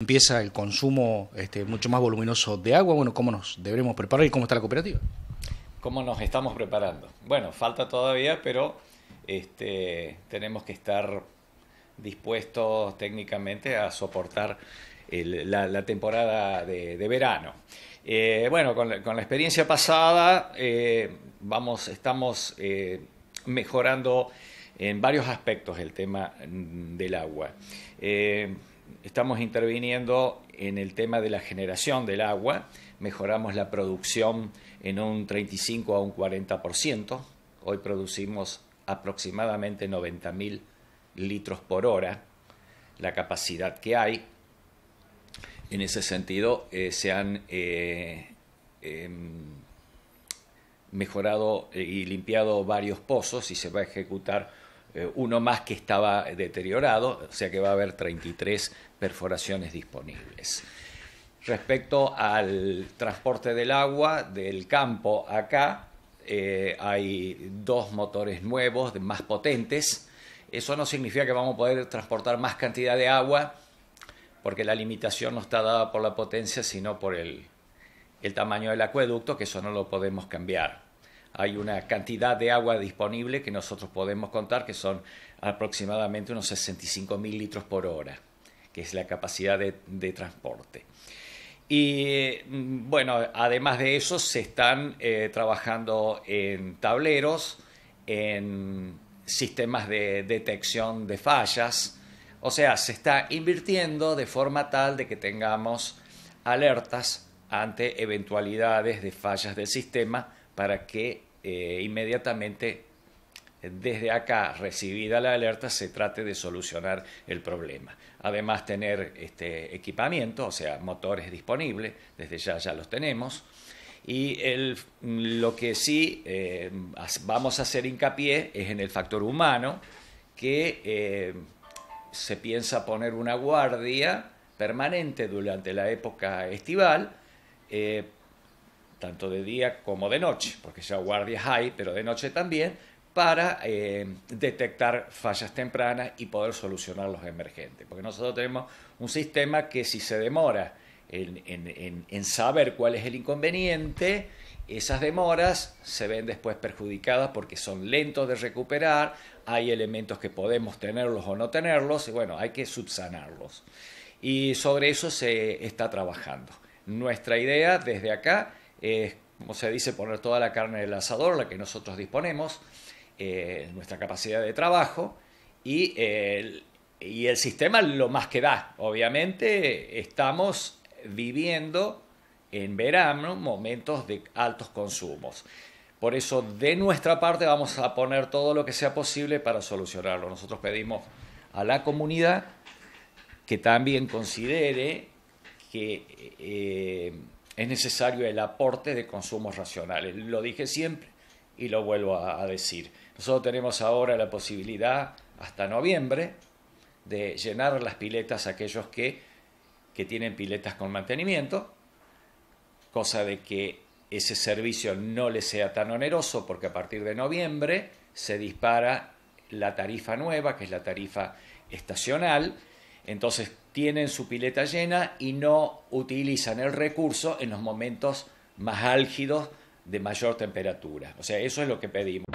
empieza el consumo este, mucho más voluminoso de agua. Bueno, ¿cómo nos deberemos preparar y cómo está la cooperativa? ¿Cómo nos estamos preparando? Bueno, falta todavía, pero este, tenemos que estar dispuestos técnicamente a soportar la, temporada de, verano. Eh, bueno, con la, experiencia pasada eh, vamos, estamos eh, mejorando en varios aspectos el tema mm, del agua estamos interviniendo en el tema de la generación del agua, mejoramos la producción en un 35 a un 40%, hoy producimos aproximadamente 90.000 litros por hora, la capacidad que hay. En ese sentido, eh, se han eh, em, mejorado y limpiado varios pozos y se va a ejecutar eh, uno más que estaba deteriorado, o sea que va a haber 33 perforaciones disponibles. Respecto al transporte del agua del campo acá, eh, hay dos motores nuevos, más potentes. Eso no significa que vamos a poder transportar más cantidad de agua, porque la limitación no está dada por la potencia, sino por el tamaño del acueducto, que eso no lo podemos cambiar hay una cantidad de agua disponible que nosotros podemos contar, que son aproximadamente unos 65 mil litros por hora, que es la capacidad de, transporte. Y mm, bueno, además de eso, se están eh, trabajando en tableros, en sistemas de detección de fallas. O sea, se está invirtiendo de forma tal de que tengamos alertas ante eventualidades de fallas del sistema para que eh, inmediatamente desde acá recibida la alerta se trate de solucionar el problema. Además tener este equipamiento, o sea, motores disponibles, desde ya ya los tenemos. Y lo que sí eh, vamos a hacer hincapié es en el factor humano, que eh, se piensa poner una guardia permanente durante la época estival tanto de día como de noche, porque ya guardias hay, pero de noche también, para eh, detectar fallas tempranas y poder solucionar los emergentes. Porque nosotros tenemos un sistema que si se demora en saber cuál es el inconveniente, esas demoras se ven después perjudicadas porque son lentos de recuperar, hay elementos que podemos tenerlos o no tenerlos, y bueno, hay que subsanarlos. Y sobre eso se está trabajando. Nuestra idea desde acá es, como se dice, poner toda la carne del asador, la que nosotros disponemos, eh, nuestra capacidad de trabajo y, el, sistema lo más que da. Obviamente estamos viviendo en verano momentos de altos consumos. Por eso de nuestra parte vamos a poner todo lo que sea posible para solucionarlo. Nosotros pedimos a la comunidad que también considere que eh, es necesario el aporte de consumos racionales. Lo dije siempre y lo vuelvo a, decir. Nosotros tenemos ahora la posibilidad, hasta noviembre, de llenar las piletas a aquellos que, que tienen piletas con mantenimiento, cosa de que ese servicio no les sea tan oneroso, porque a partir de noviembre se dispara la tarifa nueva, que es la tarifa estacional, entonces tienen su pileta llena y no utilizan el recurso en los momentos más álgidos de mayor temperatura. O sea, eso es lo que pedimos.